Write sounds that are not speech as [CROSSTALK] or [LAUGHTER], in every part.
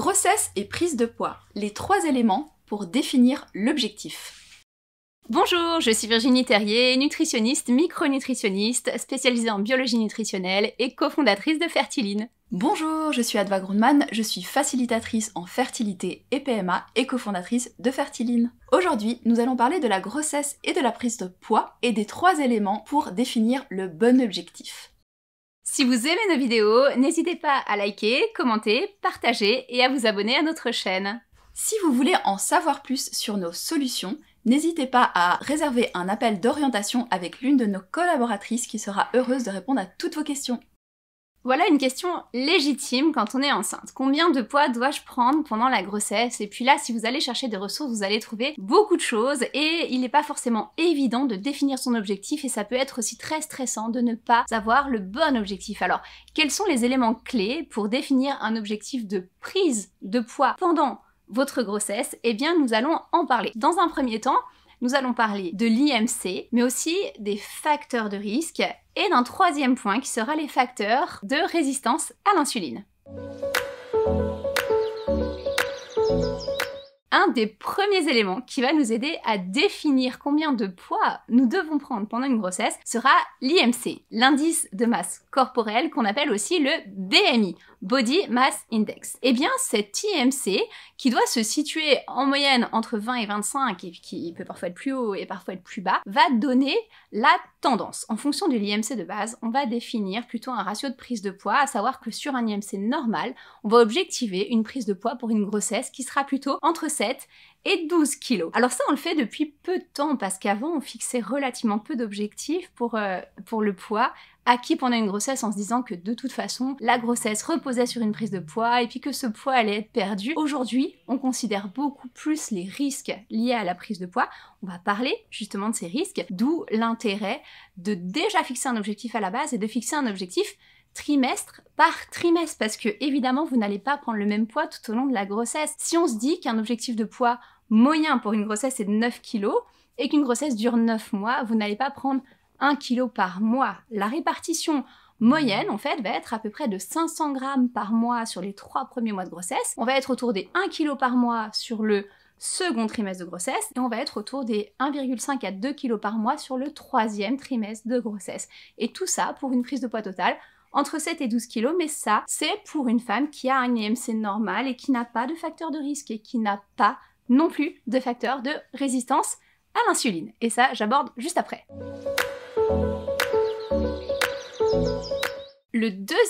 Grossesse et prise de poids, les trois éléments pour définir l'objectif. Bonjour, je suis Virginie Terrier, nutritionniste, micronutritionniste, spécialisée en biologie nutritionnelle et cofondatrice de Fertiline. Bonjour, je suis Adva Grundmann, je suis facilitatrice en fertilité et PMA et cofondatrice de Fertiline. Aujourd'hui, nous allons parler de la grossesse et de la prise de poids et des trois éléments pour définir le bon objectif. Si vous aimez nos vidéos, n'hésitez pas à liker, commenter, partager et à vous abonner à notre chaîne. Si vous voulez en savoir plus sur nos solutions, n'hésitez pas à réserver un appel d'orientation avec l'une de nos collaboratrices qui sera heureuse de répondre à toutes vos questions. Voilà une question légitime quand on est enceinte. Combien de poids dois-je prendre pendant la grossesse Et puis là, si vous allez chercher des ressources, vous allez trouver beaucoup de choses et il n'est pas forcément évident de définir son objectif et ça peut être aussi très stressant de ne pas avoir le bon objectif. Alors, quels sont les éléments clés pour définir un objectif de prise de poids pendant votre grossesse Eh bien, nous allons en parler. Dans un premier temps, nous allons parler de l'IMC, mais aussi des facteurs de risque et d'un troisième point qui sera les facteurs de résistance à l'insuline. Un des premiers éléments qui va nous aider à définir combien de poids nous devons prendre pendant une grossesse sera l'IMC, l'indice de masse corporelle qu'on appelle aussi le BMI. Body Mass Index. Eh bien, cet IMC, qui doit se situer en moyenne entre 20 et 25, et qui peut parfois être plus haut et parfois être plus bas, va donner la tendance. En fonction de l'IMC de base, on va définir plutôt un ratio de prise de poids, à savoir que sur un IMC normal, on va objectiver une prise de poids pour une grossesse qui sera plutôt entre 7 et 12 kilos. Alors ça, on le fait depuis peu de temps parce qu'avant, on fixait relativement peu d'objectifs pour, euh, pour le poids qui pendant une grossesse en se disant que de toute façon, la grossesse reposait sur une prise de poids et puis que ce poids allait être perdu. Aujourd'hui, on considère beaucoup plus les risques liés à la prise de poids. On va parler justement de ces risques, d'où l'intérêt de déjà fixer un objectif à la base et de fixer un objectif trimestre par trimestre parce que évidemment vous n'allez pas prendre le même poids tout au long de la grossesse. Si on se dit qu'un objectif de poids moyen pour une grossesse est de 9 kg et qu'une grossesse dure 9 mois, vous n'allez pas prendre 1 kg par mois. La répartition moyenne, en fait, va être à peu près de 500 grammes par mois sur les trois premiers mois de grossesse. On va être autour des 1 kg par mois sur le second trimestre de grossesse et on va être autour des 1,5 à 2 kg par mois sur le troisième trimestre de grossesse. Et tout ça pour une prise de poids totale entre 7 et 12 kg, mais ça, c'est pour une femme qui a un IMC normal et qui n'a pas de facteur de risque et qui n'a pas non plus de facteur de résistance à l'insuline. Et ça, j'aborde juste après.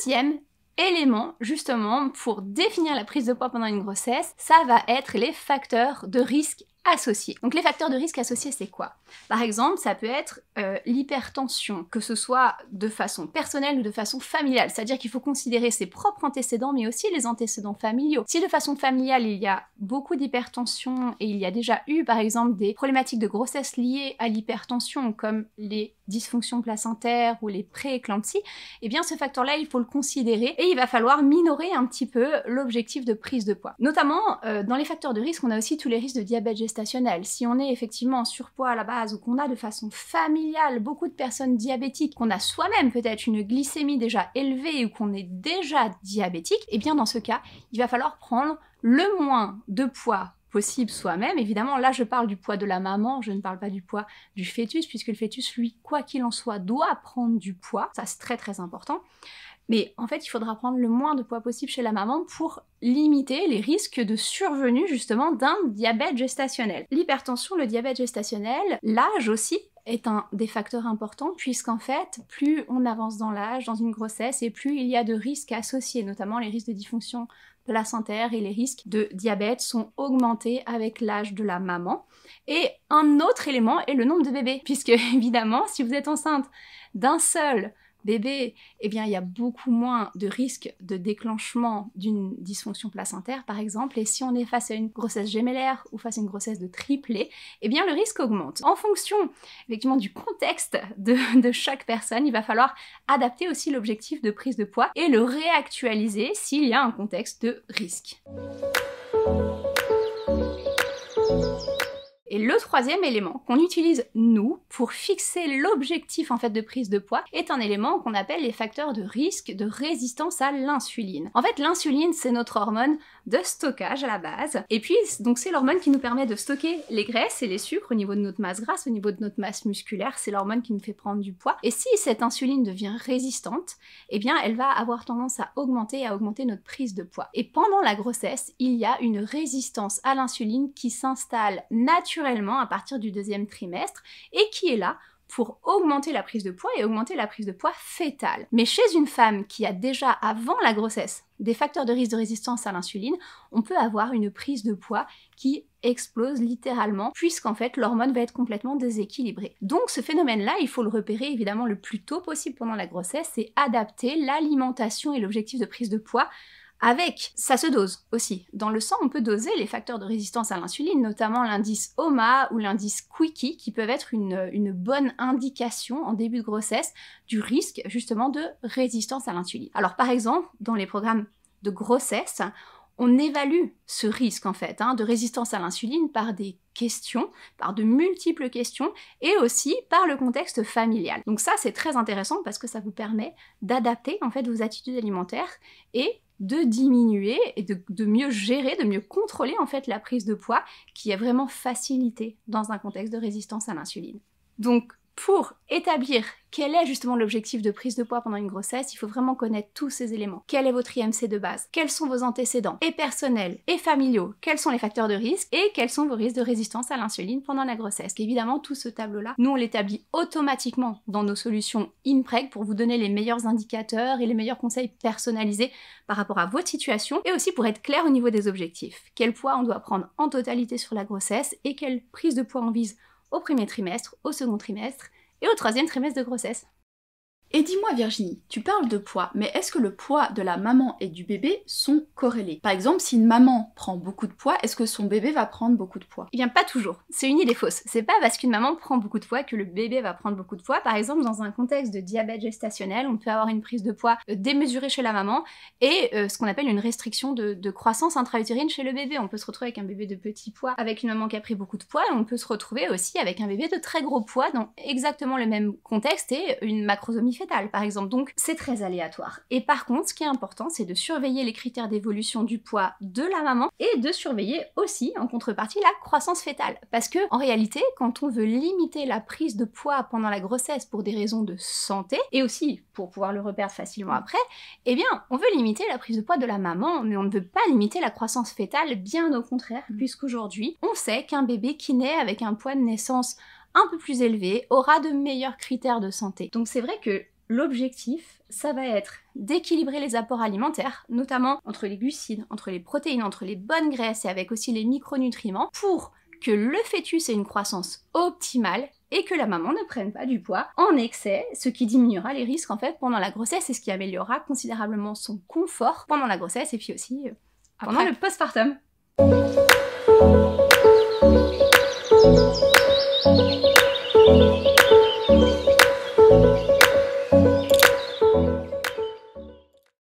Deuxième élément, justement, pour définir la prise de poids pendant une grossesse, ça va être les facteurs de risque associés. Donc les facteurs de risque associés, c'est quoi Par exemple, ça peut être euh, l'hypertension, que ce soit de façon personnelle ou de façon familiale. C'est-à-dire qu'il faut considérer ses propres antécédents, mais aussi les antécédents familiaux. Si de façon familiale, il y a beaucoup d'hypertension et il y a déjà eu, par exemple, des problématiques de grossesse liées à l'hypertension, comme les dysfonctions placentaires ou les prééclampsies, eh bien ce facteur-là, il faut le considérer et il va falloir minorer un petit peu l'objectif de prise de poids. Notamment, euh, dans les facteurs de risque, on a aussi tous les risques de diabète si on est effectivement en surpoids à la base ou qu'on a de façon familiale beaucoup de personnes diabétiques, qu'on a soi-même peut-être une glycémie déjà élevée ou qu'on est déjà diabétique, et eh bien dans ce cas, il va falloir prendre le moins de poids possible soi-même. Évidemment, là, je parle du poids de la maman, je ne parle pas du poids du fœtus, puisque le fœtus, lui, quoi qu'il en soit, doit prendre du poids. Ça, c'est très très important. Mais en fait, il faudra prendre le moins de poids possible chez la maman pour limiter les risques de survenue justement d'un diabète gestationnel. L'hypertension, le diabète gestationnel, l'âge aussi est un des facteurs importants puisqu'en fait, plus on avance dans l'âge, dans une grossesse, et plus il y a de risques associés, notamment les risques de dysfonction placentaire et les risques de diabète sont augmentés avec l'âge de la maman. Et un autre élément est le nombre de bébés, puisque [LAUGHS] évidemment, si vous êtes enceinte d'un seul bébé, eh bien, il y a beaucoup moins de risques de déclenchement d'une dysfonction placentaire, par exemple. Et si on est face à une grossesse gémellaire ou face à une grossesse de triplé, eh bien, le risque augmente. En fonction, effectivement, du contexte de [LAUGHS] chaque personne, il va falloir adapter aussi l'objectif de prise de poids et le réactualiser s'il y a un contexte de risque. Et le troisième élément qu'on utilise nous pour fixer l'objectif en fait de prise de poids est un élément qu'on appelle les facteurs de risque de résistance à l'insuline. En fait, l'insuline c'est notre hormone de stockage à la base. Et puis donc c'est l'hormone qui nous permet de stocker les graisses et les sucres au niveau de notre masse grasse, au niveau de notre masse musculaire, c'est l'hormone qui nous fait prendre du poids. Et si cette insuline devient résistante, eh bien elle va avoir tendance à augmenter à augmenter notre prise de poids. Et pendant la grossesse, il y a une résistance à l'insuline qui s'installe naturellement naturellement à partir du deuxième trimestre et qui est là pour augmenter la prise de poids et augmenter la prise de poids fétale. Mais chez une femme qui a déjà avant la grossesse des facteurs de risque de résistance à l'insuline, on peut avoir une prise de poids qui explose littéralement, puisqu'en fait l'hormone va être complètement déséquilibrée. Donc ce phénomène-là, il faut le repérer évidemment le plus tôt possible pendant la grossesse et adapter l'alimentation et l'objectif de prise de poids avec. Ça se dose aussi. Dans le sang, on peut doser les facteurs de résistance à l'insuline, notamment l'indice OMA ou l'indice Quickie, qui peuvent être une, bonne indication en début de grossesse du risque justement de résistance à l'insuline. Alors par exemple, dans les programmes de grossesse, on évalue ce risque en fait hein, de résistance à l'insuline par des questions, par de multiples questions et aussi par le contexte familial. Donc ça c'est très intéressant parce que ça vous permet d'adapter en fait vos attitudes alimentaires et de diminuer et de, mieux gérer, de mieux contrôler en fait la prise de poids qui est vraiment facilitée dans un contexte de résistance à l'insuline. Donc pour établir quel est justement l'objectif de prise de poids pendant une grossesse, il faut vraiment connaître tous ces éléments. Quel est votre IMC de base Quels sont vos antécédents et personnels et familiaux Quels sont les facteurs de risque et quels sont vos risques de résistance à l'insuline pendant la grossesse Évidemment, tout ce tableau-là, nous on l'établit automatiquement dans nos solutions IMPREG pour vous donner les meilleurs indicateurs et les meilleurs conseils personnalisés par rapport à votre situation et aussi pour être clair au niveau des objectifs. Quel poids on doit prendre en totalité sur la grossesse et quelle prise de poids on vise au premier trimestre, au second trimestre et au troisième trimestre de grossesse. Et dis-moi Virginie, tu parles de poids, mais est-ce que le poids de la maman et du bébé sont corrélés Par exemple, si une maman prend beaucoup de poids, est-ce que son bébé va prendre beaucoup de poids Eh bien pas toujours, c'est une idée fausse. C'est pas parce qu'une maman prend beaucoup de poids que le bébé va prendre beaucoup de poids. Par exemple, dans un contexte de diabète gestationnel, on peut avoir une prise de poids euh, démesurée chez la maman et euh, ce qu'on appelle une restriction de, croissance intra-utérine chez le bébé. On peut se retrouver avec un bébé de petit poids, avec une maman qui a pris beaucoup de poids, et on peut se retrouver aussi avec un bébé de très gros poids dans exactement le même contexte et une macrosomie par exemple. Donc, c'est très aléatoire. Et par contre, ce qui est important, c'est de surveiller les critères d'évolution du poids de la maman et de surveiller aussi, en contrepartie, la croissance fétale. Parce que, en réalité, quand on veut limiter la prise de poids pendant la grossesse pour des raisons de santé et aussi pour pouvoir le reperdre facilement après, eh bien, on veut limiter la prise de poids de la maman, mais on ne veut pas limiter la croissance fétale, bien au contraire, mm. puisqu'aujourd'hui, on sait qu'un bébé qui naît avec un poids de naissance un peu plus élevé aura de meilleurs critères de santé. Donc c'est vrai que L'objectif, ça va être d'équilibrer les apports alimentaires, notamment entre les glucides, entre les protéines, entre les bonnes graisses et avec aussi les micronutriments, pour que le fœtus ait une croissance optimale et que la maman ne prenne pas du poids en excès, ce qui diminuera les risques en fait pendant la grossesse et ce qui améliorera considérablement son confort pendant la grossesse et puis aussi euh, pendant le postpartum.